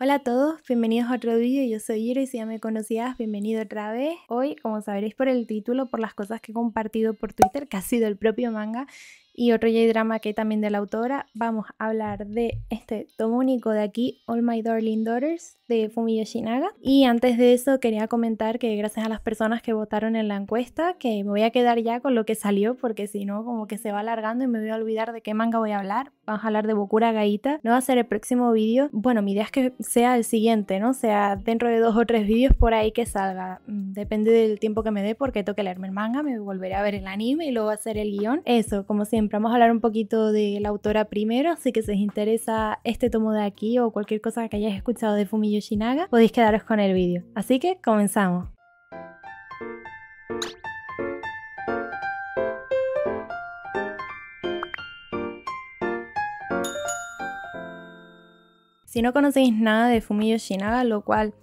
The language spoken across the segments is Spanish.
Hola a todos, bienvenidos a otro vídeo, yo soy Iro y si ya me conocías, bienvenido otra vez. Hoy, como sabréis por el título, por las cosas que he compartido por Twitter, que ha sido el propio manga y otro J-drama que también de la autora, vamos a hablar de este tomo único de aquí, All My Darling Daughters, de Fumio Shinaga. Y antes de eso quería comentar que gracias a las personas que votaron en la encuesta, que me voy a quedar ya con lo que salió, porque si no, como que se va alargando y me voy a olvidar de qué manga voy a hablar. Vamos a hablar de Bokura Gaita. No va a ser el próximo vídeo. Bueno, mi idea es que sea el siguiente, ¿no? sea dentro de dos o tres vídeos por ahí que salga. Mm, depende del tiempo que me dé, porque toque leerme el manga, me volveré a ver el anime y luego hacer el guión. Eso, como siempre, vamos a hablar un poquito de la autora primero, así que si os interesa este tomo de aquí o cualquier cosa que hayáis escuchado de Fumio Yoshinaga, podéis quedaros con el vídeo. Así que comenzamos. Si no conocéis nada de Fumi Yoshinaga, lo cual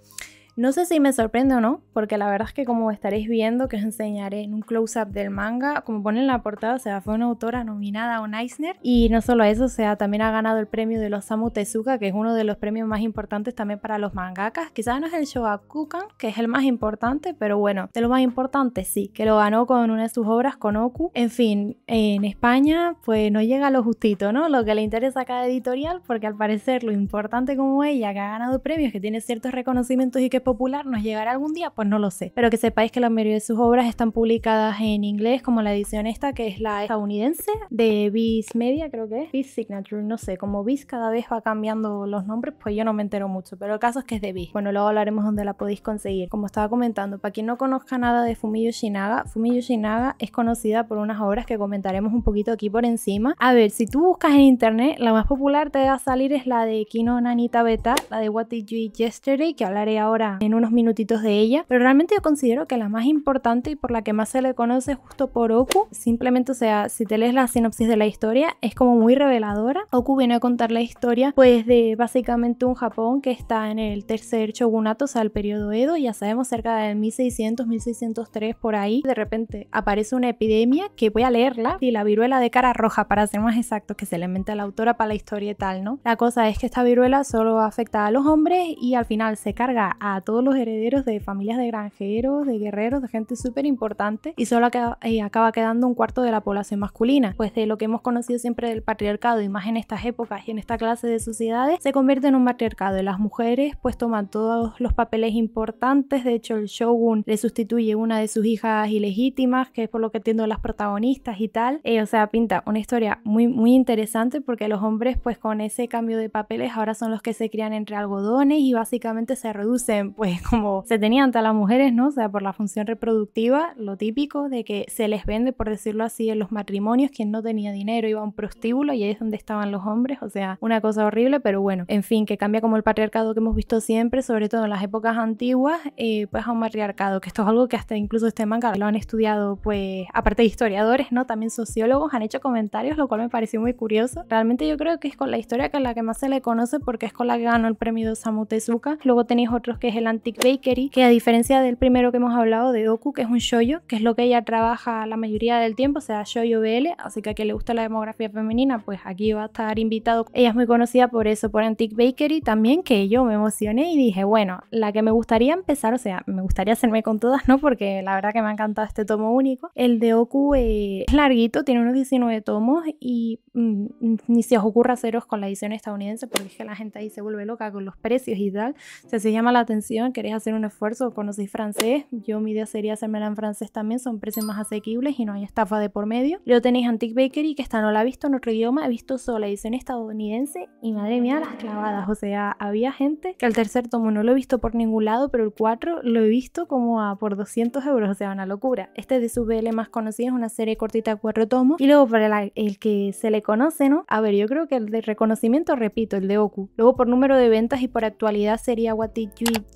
no sé si me sorprende o no, porque la verdad es que como estaréis viendo, que os enseñaré en un close-up del manga, como pone en la portada, o sea, fue una autora nominada a un Eisner. Y no solo eso, o sea, también ha ganado el premio de los Samu Tezuka, que es uno de los premios más importantes también para los mangakas. Quizás no es el Shogakukan, que es el más importante, pero bueno, de lo más importante sí, que lo ganó con una de sus obras, con Oku. En fin, en España pues no llega a lo justito, ¿no? Lo que le interesa a cada editorial, porque al parecer lo importante como ella, que ha ganado premios, que tiene ciertos reconocimientos y que es popular nos llegará algún día, pues no lo sé. Pero que sepáis que la mayoría de sus obras están publicadas en inglés, como la edición esta, que es la estadounidense de Viz Media, creo que es. Viz Signature, no sé. Como Viz cada vez va cambiando los nombres, pues yo no me entero mucho. Pero el caso es que es de Viz. Bueno, luego hablaremos donde la podéis conseguir. Como estaba comentando, para quien no conozca nada de Fumiyo Shinaga, Fumiyo Shinaga es conocida por unas obras que comentaremos un poquito aquí por encima. A ver, si tú buscas en internet, la más popular te va a salir es la de Kino Nanita Beta, la de What Did You Yesterday, que hablaré ahora en unos minutitos de ella, pero realmente yo considero que la más importante y por la que más se le conoce justo por Oku, simplemente, o sea, si te lees la sinopsis de la historia, es como muy reveladora. Oku viene a contar la historia, pues, de básicamente un Japón que está en el tercer shogunato, o sea, el periodo Edo, ya sabemos, cerca de 1600, 1603, por ahí. De repente aparece una epidemia que voy a leerla, y la viruela de cara roja, para ser más exacto, que se le mente a la autora para la historia y tal, ¿no? La cosa es que esta viruela solo afecta a los hombres y al final se carga a todos los herederos de familias de granjeros, de guerreros, de gente súper importante y solo acaba, eh, acaba quedando un cuarto de la población masculina. Pues de lo que hemos conocido siempre del patriarcado y más en estas épocas y en esta clase de sociedades, se convierte en un patriarcado y las mujeres pues toman todos los papeles importantes. De hecho el shogun le sustituye una de sus hijas ilegítimas, que es por lo que entiendo las protagonistas y tal. Eh, o sea, pinta una historia muy, muy interesante porque los hombres pues con ese cambio de papeles ahora son los que se crían entre algodones y básicamente se reducen pues como se tenía ante las mujeres, ¿no? O sea, por la función reproductiva, lo típico de que se les vende, por decirlo así, en los matrimonios, quien no tenía dinero iba a un prostíbulo y ahí es donde estaban los hombres, o sea, una cosa horrible, pero bueno, en fin, que cambia como el patriarcado que hemos visto siempre, sobre todo en las épocas antiguas, eh, pues a un matriarcado, que esto es algo que hasta incluso este manga lo han estudiado, pues, aparte de historiadores, ¿no? También sociólogos han hecho comentarios, lo cual me pareció muy curioso. Realmente yo creo que es con la historia que es la que más se le conoce porque es con la que ganó el premio Samu Tezuka. Luego tenéis otros que es el Antique Bakery, que a diferencia del primero que hemos hablado de Oku, que es un shoyo, que es lo que ella trabaja la mayoría del tiempo, o sea shoyo BL, así que a quien le gusta la demografía femenina, pues aquí va a estar invitado. Ella es muy conocida por eso, por Antique Bakery también, que yo me emocioné y dije, bueno, la que me gustaría empezar, o sea, me gustaría hacerme con todas, ¿no? Porque la verdad que me ha encantado este tomo único. El de Oku eh, es larguito, tiene unos 19 tomos y mm, ni se os ocurra haceros con la edición estadounidense porque es que la gente ahí se vuelve loca con los precios y tal. O sea, se llama la atención queréis hacer un esfuerzo, conocéis francés, yo mi idea sería hacérmela en francés también, son precios más asequibles y no hay estafa de por medio. Luego tenéis Antique Bakery, que esta no la he visto en otro idioma, he visto solo la edición estadounidense y madre mía las clavadas, o sea, había gente que el tercer tomo no lo he visto por ningún lado, pero el 4 lo he visto como a por 200 euros, o sea, una locura. Este es de su BL más conocido es una serie cortita de cuatro tomos y luego para el, que se le conoce, ¿no? A ver, yo creo que el de reconocimiento, repito, el de Oku. Luego por número de ventas y por actualidad sería What Did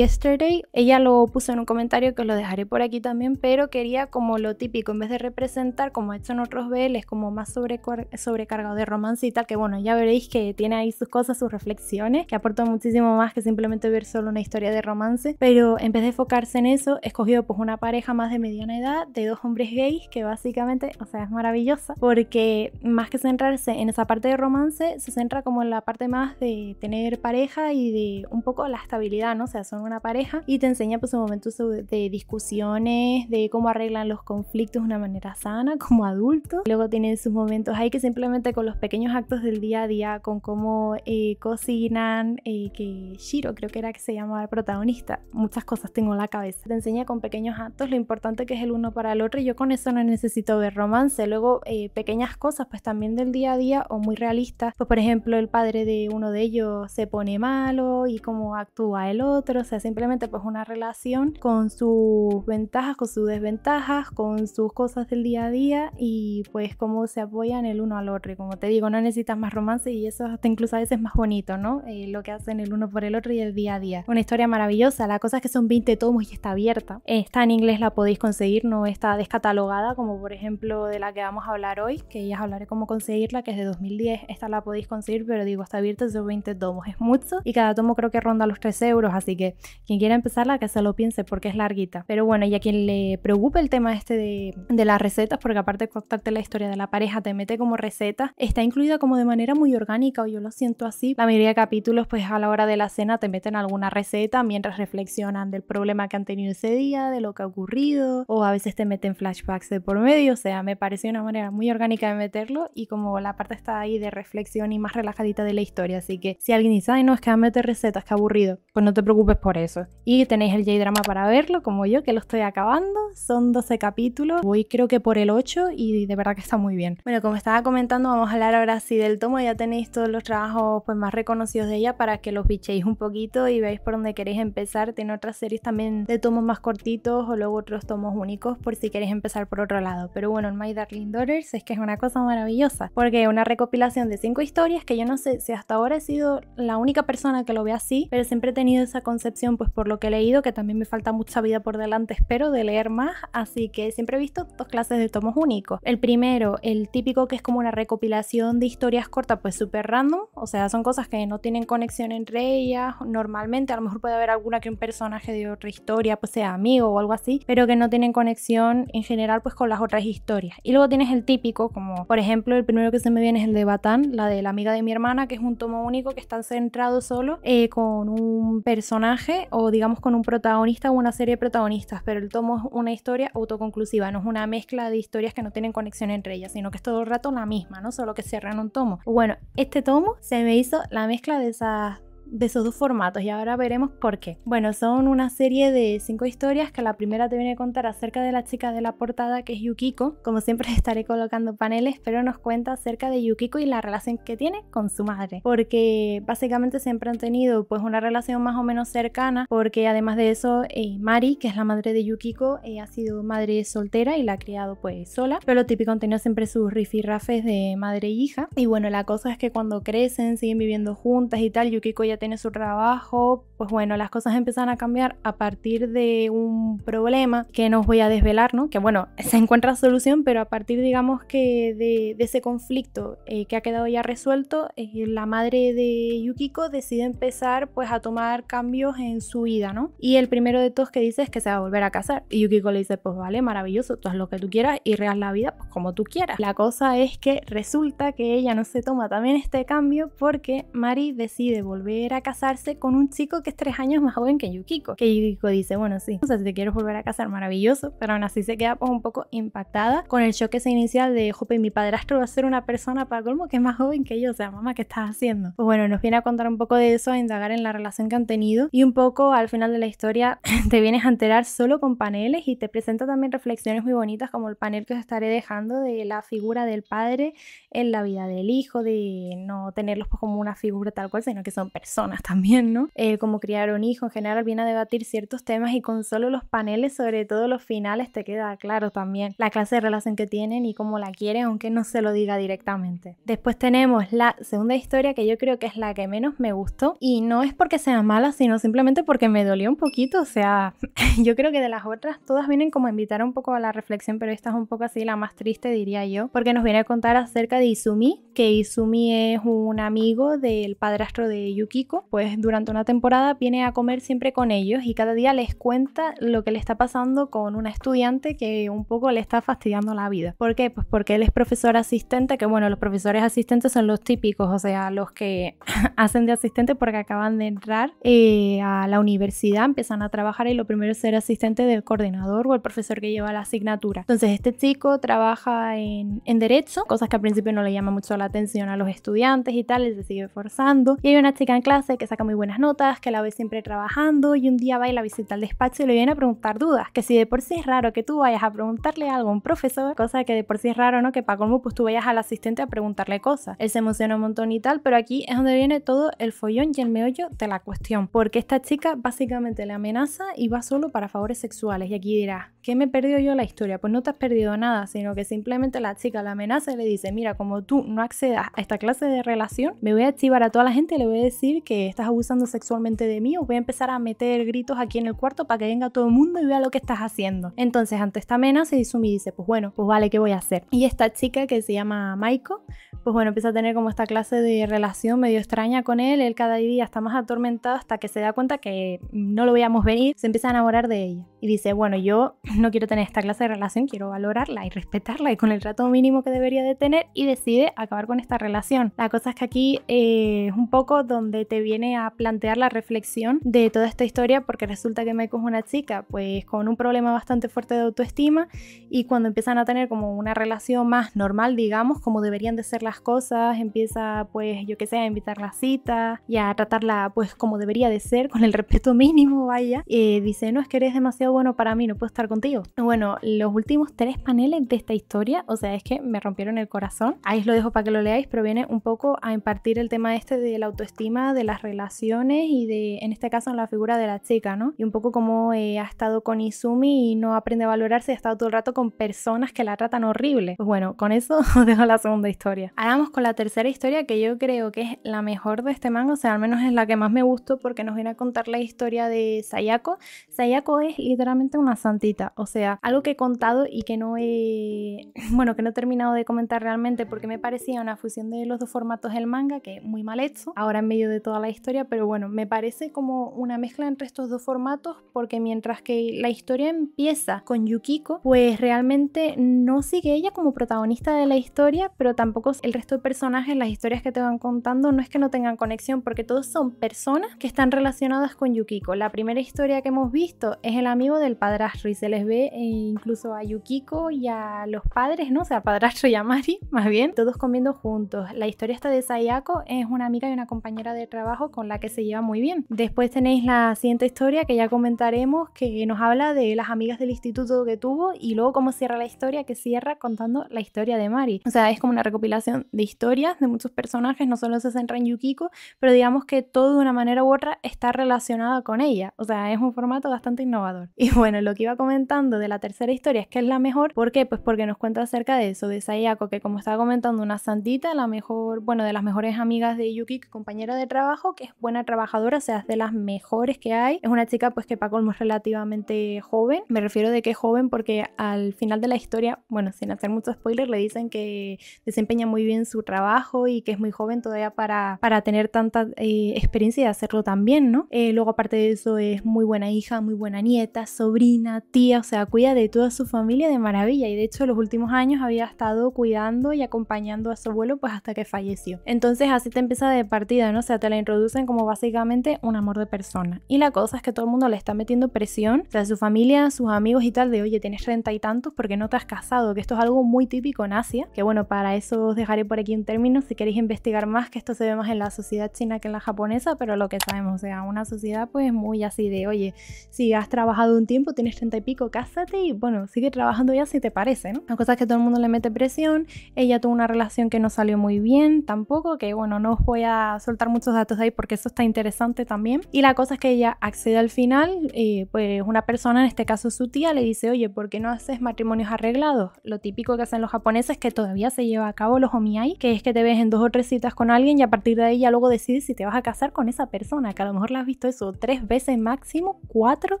Yesterday. Ella lo puso en un comentario que lo dejaré por aquí también, pero quería como lo típico, en vez de representar como ha hecho en otros es como más sobrecargado de romance y tal, que bueno, ya veréis que tiene ahí sus cosas, sus reflexiones, que aporta muchísimo más que simplemente ver solo una historia de romance, pero en vez de enfocarse en eso, escogió pues una pareja más de mediana edad, de dos hombres gays, que básicamente, o sea, es maravillosa, porque más que centrarse en esa parte de romance, se centra como en la parte más de tener pareja y de un poco la estabilidad, ¿no? O sea, son una una pareja y te enseña pues momentos de discusiones, de cómo arreglan los conflictos de una manera sana como adultos. Luego tiene sus momentos ahí que simplemente con los pequeños actos del día a día, con cómo eh, cocinan, eh, que Shiro creo que era que se llamaba el protagonista, muchas cosas tengo en la cabeza. Te enseña con pequeños actos lo importante que es el uno para el otro y yo con eso no necesito ver romance. Luego eh, pequeñas cosas pues también del día a día o muy realistas, pues por ejemplo el padre de uno de ellos se pone malo y cómo actúa el otro, o simplemente pues una relación con sus ventajas, con sus desventajas, con sus cosas del día a día y pues cómo se apoyan el uno al otro. Y como te digo, no necesitas más romance y eso hasta incluso a veces es más bonito, ¿no? Eh, lo que hacen el uno por el otro y el día a día. Una historia maravillosa, la cosa es que son 20 tomos y está abierta. Está en inglés, la podéis conseguir, no está descatalogada como por ejemplo de la que vamos a hablar hoy, que ya os hablaré cómo conseguirla, que es de 2010. Esta la podéis conseguir, pero digo, está abierta, son 20 tomos, es mucho y cada tomo creo que ronda los 3 euros, así que quien quiera empezarla, que se lo piense porque es larguita. Pero bueno, y a quien le preocupe el tema este de, las recetas, porque aparte de contarte la historia de la pareja, te mete como receta, está incluida como de manera muy orgánica, o yo lo siento así. La mayoría de capítulos, pues a la hora de la cena, te meten alguna receta mientras reflexionan del problema que han tenido ese día, de lo que ha ocurrido, o a veces te meten flashbacks de por medio, o sea, me parece una manera muy orgánica de meterlo y como la parte está ahí de reflexión y más relajadita de la historia, así que si alguien dice, ay no, es que a meter recetas, que aburrido, pues no te preocupes por eso. Y tenéis el J-Drama para verlo, como yo, que lo estoy acabando. Son 12 capítulos. Voy creo que por el 8 y de verdad que está muy bien. Bueno, como estaba comentando, vamos a hablar ahora sí del tomo. Ya tenéis todos los trabajos pues, más reconocidos de ella para que los bichéis un poquito y veáis por dónde queréis empezar. Tiene otras series también de tomos más cortitos o luego otros tomos únicos por si queréis empezar por otro lado. Pero bueno, en My Darling Daughters es que es una cosa maravillosa. Porque una recopilación de cinco historias que yo no sé si hasta ahora he sido la única persona que lo ve así, pero siempre he tenido esa concepción pues por lo que he leído, que también me falta mucha vida por delante, espero, de leer más, así que siempre he visto dos clases de tomos únicos. El primero, el típico que es como una recopilación de historias cortas, pues súper random, o sea, son cosas que no tienen conexión entre ellas, normalmente a lo mejor puede haber alguna que un personaje de otra historia, pues sea amigo o algo así, pero que no tienen conexión en general pues con las otras historias. Y luego tienes el típico, como por ejemplo el primero que se me viene es el de Batán, la de la amiga de mi hermana, que es un tomo único que está centrado solo eh, con un personaje o digamos con un protagonista o una serie de protagonistas, pero el tomo es una historia autoconclusiva, no es una mezcla de historias que no tienen conexión entre ellas, sino que es todo el rato la misma, ¿no? Solo que cierran un tomo. Bueno, este tomo se me hizo la mezcla de esas de esos dos formatos y ahora veremos por qué. Bueno, son una serie de cinco historias que la primera te viene a contar acerca de la chica de la portada que es Yukiko. Como siempre estaré colocando paneles, pero nos cuenta acerca de Yukiko y la relación que tiene con su madre, porque básicamente siempre han tenido pues una relación más o menos cercana, porque además de eso eh, Mari, que es la madre de Yukiko, eh, ha sido madre soltera y la ha criado pues sola, pero lo típico han tenido siempre sus rifirrafes de madre e hija. Y bueno, la cosa es que cuando crecen siguen viviendo juntas y tal, Yukiko ya tiene su trabajo, pues bueno, las cosas empiezan a cambiar a partir de un problema que no os voy a desvelar, ¿no? Que bueno, se encuentra solución, pero a partir, digamos, que de, ese conflicto eh, que ha quedado ya resuelto, eh, la madre de Yukiko decide empezar pues a tomar cambios en su vida, ¿no? Y el primero de todos que dice es que se va a volver a casar. Y Yukiko le dice, pues vale, maravilloso, tú haz lo que tú quieras y real la vida pues como tú quieras. La cosa es que resulta que ella no se toma también este cambio porque Mari decide volver a casarse con un chico que es tres años más joven que Yukiko. Que Yukiko dice, bueno, sí, o sea, si te quieres volver a casar, maravilloso, pero aún así se queda pues, un poco impactada con el choque inicial de, jope, mi padrastro va a ser una persona para colmo que es más joven que yo, o sea, mamá, ¿qué estás haciendo? Pues bueno, nos viene a contar un poco de eso, a indagar en la relación que han tenido y un poco al final de la historia te vienes a enterar solo con paneles y te presenta también reflexiones muy bonitas como el panel que os estaré dejando de la figura del padre en la vida del hijo, de no tenerlos pues, como una figura tal cual, sino que son personas también, ¿no? Eh, como criar un hijo, en general viene a debatir ciertos temas y con solo los paneles, sobre todo los finales, te queda claro también la clase de relación que tienen y cómo la quieren, aunque no se lo diga directamente. Después tenemos la segunda historia que yo creo que es la que menos me gustó y no es porque sea mala, sino simplemente porque me dolió un poquito, o sea, yo creo que de las otras todas vienen como a invitar un poco a la reflexión, pero esta es un poco así la más triste, diría yo, porque nos viene a contar acerca de Izumi, que Izumi es un amigo del padrastro de Yukiko pues durante una temporada viene a comer siempre con ellos y cada día les cuenta lo que le está pasando con una estudiante que un poco le está fastidiando la vida. ¿Por qué? Pues porque él es profesor asistente, que bueno, los profesores asistentes son los típicos, o sea, los que hacen de asistente porque acaban de entrar eh, a la universidad, empiezan a trabajar y lo primero es ser asistente del coordinador o el profesor que lleva la asignatura. Entonces este chico trabaja en, derecho, cosas que al principio no le llama mucho la atención a los estudiantes y tal, él se sigue forzando. Y hay una chica que saca muy buenas notas, que la ve siempre trabajando y un día va y la visita al despacho y le viene a preguntar dudas, que si de por sí es raro que tú vayas a preguntarle algo a un profesor, cosa que de por sí es raro, ¿no? Que para colmo pues tú vayas al asistente a preguntarle cosas. Él se emociona un montón y tal, pero aquí es donde viene todo el follón y el meollo de la cuestión, porque esta chica básicamente le amenaza y va solo para favores sexuales y aquí dirá ¿qué me he perdido yo la historia? Pues no te has perdido nada, sino que simplemente la chica la amenaza y le dice, mira, como tú no accedas a esta clase de relación, me voy a activar a toda la gente y le voy a decir que estás abusando sexualmente de mí o voy a empezar a meter gritos aquí en el cuarto para que venga todo el mundo y vea lo que estás haciendo. Entonces ante esta amenaza y dice, pues bueno, pues vale, ¿qué voy a hacer? Y esta chica que se llama Maiko, pues bueno, empieza a tener como esta clase de relación medio extraña con él, él cada día está más atormentado hasta que se da cuenta que no lo veíamos venir, se empieza a enamorar de ella y dice, bueno, yo no quiero tener esta clase de relación, quiero valorarla y respetarla y con el trato mínimo que debería de tener y decide acabar con esta relación. La cosa es que aquí eh, es un poco donde te viene a plantear la reflexión de toda esta historia porque resulta que Meiko es una chica pues con un problema bastante fuerte de autoestima y cuando empiezan a tener como una relación más normal, digamos, como deberían de ser las cosas, empieza pues yo que sé, a invitar la cita y a tratarla pues como debería de ser, con el respeto mínimo, vaya, y eh, dice, no, es que eres demasiado bueno para mí, no puedo estar contigo. Bueno, los últimos tres paneles de esta historia, o sea, es que me rompieron el corazón. Ahí os lo dejo para que lo leáis, pero viene un poco a impartir el tema este de la autoestima, de de las relaciones y de, en este caso, en la figura de la chica, ¿no? Y un poco como eh, ha estado con Izumi y no aprende a valorarse ha estado todo el rato con personas que la tratan horrible. Pues bueno, con eso dejo la segunda historia. Ahora vamos con la tercera historia que yo creo que es la mejor de este manga, o sea, al menos es la que más me gustó porque nos viene a contar la historia de Sayako. Sayako es literalmente una santita, o sea, algo que he contado y que no he, bueno, que no he terminado de comentar realmente porque me parecía una fusión de los dos formatos del manga que es muy mal hecho. Ahora en medio de todo la historia, pero bueno, me parece como una mezcla entre estos dos formatos porque mientras que la historia empieza con Yukiko, pues realmente no sigue ella como protagonista de la historia, pero tampoco el resto de personajes, las historias que te van contando, no es que no tengan conexión, porque todos son personas que están relacionadas con Yukiko. La primera historia que hemos visto es el amigo del padrastro y se les ve eh, incluso a Yukiko y a los padres, ¿no? O sea, padrastro y a Mari, más bien, todos comiendo juntos. La historia está de Sayako es una amiga y una compañera de trabajo con la que se lleva muy bien. Después tenéis la siguiente historia que ya comentaremos que nos habla de las amigas del instituto que tuvo y luego cómo cierra la historia que cierra contando la historia de Mari. O sea, es como una recopilación de historias de muchos personajes, no solo se centra en Yukiko, pero digamos que todo de una manera u otra está relacionado con ella. O sea, es un formato bastante innovador. Y bueno, lo que iba comentando de la tercera historia es que es la mejor. ¿Por qué? Pues porque nos cuenta acerca de eso, de Sayako, que como estaba comentando, una santita, la mejor, bueno, de las mejores amigas de Yukiko, compañera de trabajo, que es buena trabajadora, o sea, es de las mejores que hay. Es una chica pues que para colmo es relativamente joven. Me refiero de que joven porque al final de la historia, bueno, sin hacer mucho spoiler, le dicen que desempeña muy bien su trabajo y que es muy joven todavía para, para tener tanta eh, experiencia y hacerlo también ¿no? Eh, luego aparte de eso es muy buena hija, muy buena nieta, sobrina, tía, o sea, cuida de toda su familia de maravilla y de hecho los últimos años había estado cuidando y acompañando a su abuelo pues hasta que falleció. Entonces así te empieza de partida, ¿no? O sea, te la introducen como básicamente un amor de persona. Y la cosa es que todo el mundo le está metiendo presión, o sea, su familia, sus amigos y tal, de oye, tienes treinta y tantos porque no te has casado, que esto es algo muy típico en Asia, que bueno, para eso os dejaré por aquí un término si queréis investigar más, que esto se ve más en la sociedad china que en la japonesa, pero lo que sabemos, o sea, una sociedad pues muy así de, oye, si has trabajado un tiempo, tienes treinta y pico, cásate y bueno, sigue trabajando ya si te parece, ¿no? La cosa es que todo el mundo le mete presión, ella tuvo una relación que no salió muy bien tampoco, que bueno, no os voy a soltar muchos datos de ahí porque eso está interesante también. Y la cosa es que ella accede al final, eh, pues una persona, en este caso su tía, le dice, oye, ¿por qué no haces matrimonios arreglados? Lo típico que hacen los japoneses que todavía se lleva a cabo los omiai, que es que te ves en dos o tres citas con alguien y a partir de ahí ya luego decides si te vas a casar con esa persona, que a lo mejor la has visto eso tres veces máximo, cuatro,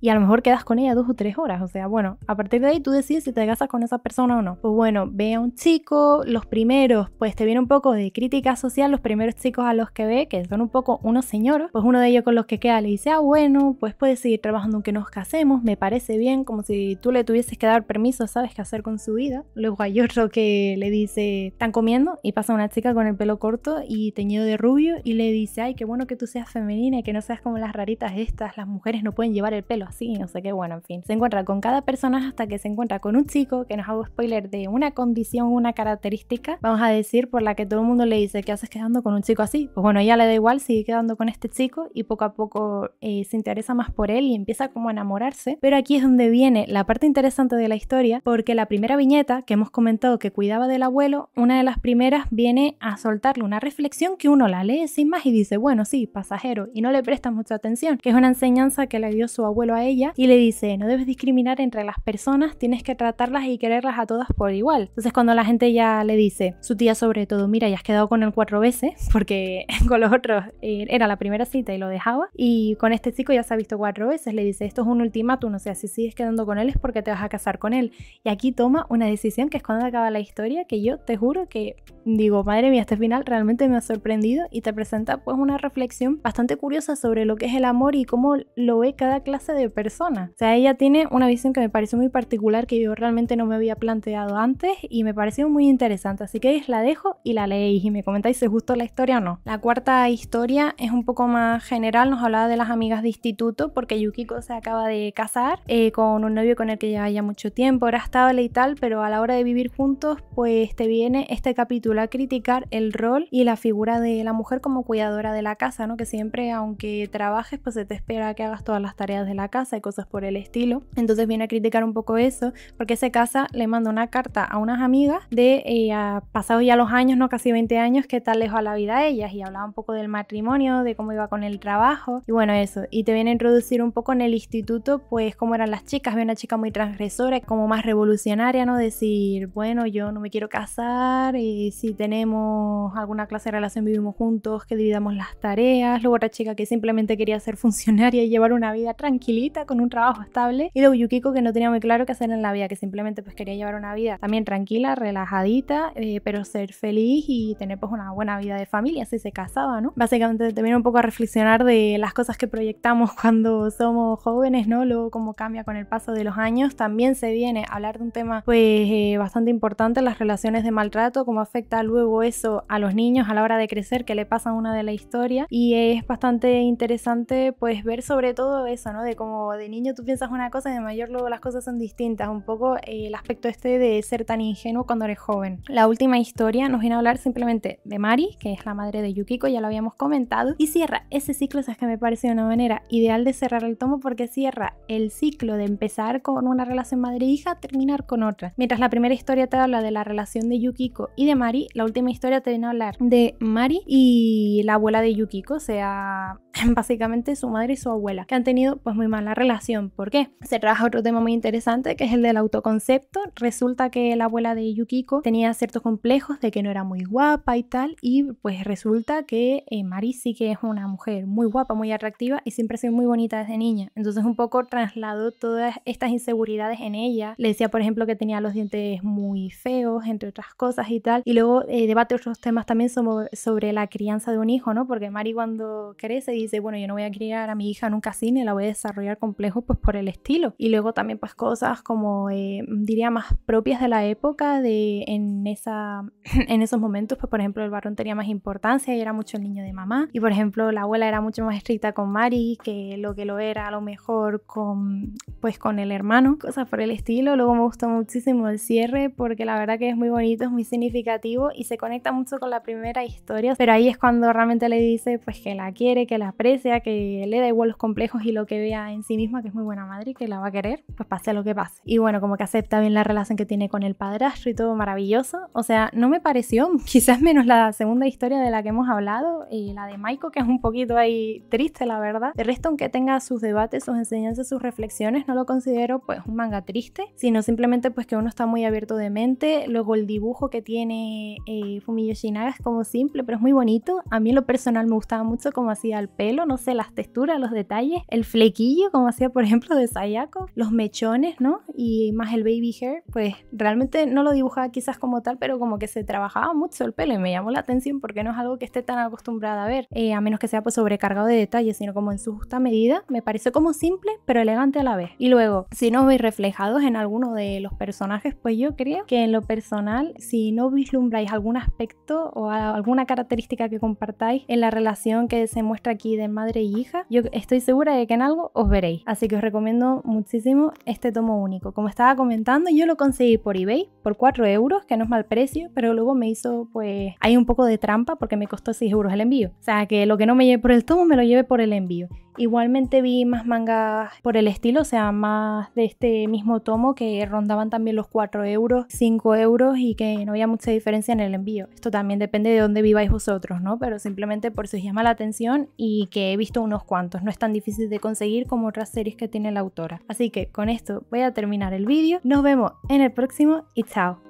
y a lo mejor quedas con ella dos o tres horas. O sea, bueno, a partir de ahí tú decides si te casas con esa persona o no. Pues bueno, ve a un chico, los primeros, pues te viene un poco de crítica social, los primeros chicos a los que ve, que son un poco unos señores pues uno de ellos con los que queda le dice, ah, bueno, pues puedes seguir trabajando aunque nos casemos, me parece bien, como si tú le tuvieses que dar permiso, sabes qué hacer con su vida. Luego hay otro que le dice, están comiendo, y pasa una chica con el pelo corto y teñido de rubio y le dice, ay, qué bueno que tú seas femenina y que no seas como las raritas estas, las mujeres no pueden llevar el pelo así, no sé qué, bueno, en fin. Se encuentra con cada persona hasta que se encuentra con un chico que nos hago spoiler de una condición, una característica, vamos a decir, por la que todo el mundo le dice, ¿qué haces quedando con un chico así? Pues bueno, ya le da igual sigue quedando con este chico y poco a poco eh, se interesa más por él y empieza como a enamorarse. Pero aquí es donde viene la parte interesante de la historia, porque la primera viñeta que hemos comentado que cuidaba del abuelo, una de las primeras viene a soltarle una reflexión que uno la lee sin más y dice, bueno, sí, pasajero, y no le presta mucha atención, que es una enseñanza que le dio su abuelo a ella y le dice, no debes discriminar entre las personas, tienes que tratarlas y quererlas a todas por igual. Entonces cuando la gente ya le dice, su tía sobre todo, mira, ya has quedado con él cuatro veces, porque con los otros eh, era la primera cita y lo dejaba. Y con este chico ya se ha visto cuatro veces, le dice, esto es un ultimátum, no sea, si sigues quedando con él es porque te vas a casar con él. Y aquí toma una decisión que es cuando acaba la historia, que yo te juro que digo, madre mía, este final realmente me ha sorprendido y te presenta pues una reflexión bastante curiosa sobre lo que es el amor y cómo lo ve cada clase de persona. O sea, ella tiene una visión que me pareció muy particular que yo realmente no me había planteado antes y me pareció muy interesante, así que la dejo y la leéis y me comentáis si es justo la historia o no. La cuarta historia es un poco más general, nos hablaba de las amigas de instituto, porque Yukiko se acaba de casar eh, con un novio con el que lleva ya mucho tiempo, era estable y tal, pero a la hora de vivir juntos, pues te viene este capítulo a criticar el rol y la figura de la mujer como cuidadora de la casa, ¿no? Que siempre, aunque trabajes, pues se te espera que hagas todas las tareas de la casa y cosas por el estilo. Entonces viene a criticar un poco eso, porque se casa, le manda una carta a unas amigas de, eh, pasados ya los años, ¿no? Casi 20 años, que tal lejos a la vida a ellas, y hablaba un poco del mar matrimonio, de cómo iba con el trabajo y bueno, eso. Y te viene a introducir un poco en el instituto, pues cómo eran las chicas. Había una chica muy transgresora, como más revolucionaria, ¿no? Decir, bueno, yo no me quiero casar y si tenemos alguna clase de relación vivimos juntos, que dividamos las tareas. Luego otra chica que simplemente quería ser funcionaria y llevar una vida tranquilita con un trabajo estable. Y luego Yukiko que no tenía muy claro qué hacer en la vida, que simplemente pues quería llevar una vida también tranquila, relajadita, eh, pero ser feliz y tener pues una buena vida de familia si se casaba, ¿no? básicamente te viene un poco a reflexionar de las cosas que proyectamos cuando somos jóvenes, ¿no? Luego cómo cambia con el paso de los años. También se viene a hablar de un tema pues eh, bastante importante, las relaciones de maltrato, cómo afecta luego eso a los niños a la hora de crecer, qué le pasa a una de la historia. Y es bastante interesante pues ver sobre todo eso, ¿no? De cómo de niño tú piensas una cosa y de mayor luego las cosas son distintas. Un poco eh, el aspecto este de ser tan ingenuo cuando eres joven. La última historia nos viene a hablar simplemente de Mari, que es la madre de Yukiko, ya lo habíamos comentado comentado y cierra ese ciclo, sabes que me parece una manera ideal de cerrar el tomo porque cierra el ciclo de empezar con una relación madre-hija, terminar con otra. Mientras la primera historia te habla de la relación de Yukiko y de Mari, la última historia te viene a hablar de Mari y la abuela de Yukiko, o sea, básicamente su madre y su abuela, que han tenido pues muy mala relación. ¿Por qué? Se trabaja otro tema muy interesante que es el del autoconcepto. Resulta que la abuela de Yukiko tenía ciertos complejos de que no era muy guapa y tal, y pues resulta que eh, Mari sí que es una mujer muy guapa, muy atractiva y siempre ha sido muy bonita desde niña. Entonces un poco trasladó todas estas inseguridades en ella. Le decía, por ejemplo, que tenía los dientes muy feos, entre otras cosas y tal. Y luego eh, debate otros temas también sobre, la crianza de un hijo, ¿no? Porque Mari cuando crece dice, bueno, yo no voy a criar a mi hija nunca así, casino, la voy a desarrollar complejo pues por el estilo. Y luego también pues cosas como, eh, diría, más propias de la época, de en, esa, en esos momentos, pues por ejemplo el varón tenía más importancia y era mucho el niño de mamá. Y por ejemplo, la abuela era mucho más estricta con Mari que lo que lo era a lo mejor con, pues, con el hermano, cosas por el estilo. Luego me gustó muchísimo el cierre porque la verdad que es muy bonito, es muy significativo y se conecta mucho con la primera historia. Pero ahí es cuando realmente le dice pues que la quiere, que la aprecia, que le da igual los complejos y lo que vea en sí misma, que es muy buena madre y que la va a querer, pues pase lo que pase. Y bueno, como que acepta bien la relación que tiene con el padrastro y todo maravilloso. O sea, no me pareció, quizás menos la segunda historia de la que hemos hablado. Y la de Maiko, que es un poquito ahí triste, la verdad. De resto, aunque tenga sus debates, sus enseñanzas, sus reflexiones, no lo considero pues un manga triste, sino simplemente pues que uno está muy abierto de mente. Luego el dibujo que tiene eh, Fumiyoshi es como simple, pero es muy bonito. A mí lo personal me gustaba mucho cómo hacía el pelo, no sé, las texturas, los detalles, el flequillo, como hacía por ejemplo de Sayako, los mechones, ¿no? Y más el baby hair, pues realmente no lo dibujaba quizás como tal, pero como que se trabajaba mucho el pelo y me llamó la atención porque no es algo que esté tan acostumbrado ver eh, a menos que sea pues, sobrecargado de detalles, sino como en su justa medida. Me pareció como simple, pero elegante a la vez. Y luego, si os veis reflejados en alguno de los personajes, pues yo creo que en lo personal, si no vislumbráis algún aspecto o alguna característica que compartáis en la relación que se muestra aquí de madre y e hija, yo estoy segura de que en algo os veréis. Así que os recomiendo muchísimo este tomo único. Como estaba comentando, yo lo conseguí por eBay por 4 euros, que no es mal precio, pero luego me hizo, pues, hay un poco de trampa porque me costó 6 euros el envío. O sea, que lo que no me lleve por el tomo me lo lleve por el envío. Igualmente vi más mangas por el estilo, o sea, más de este mismo tomo que rondaban también los 4 euros, 5 euros y que no había mucha diferencia en el envío. Esto también depende de dónde viváis vosotros, ¿no? Pero simplemente por si os llama la atención y que he visto unos cuantos. No es tan difícil de conseguir como otras series que tiene la autora. Así que con esto voy a terminar el vídeo. Nos vemos en el próximo y chao.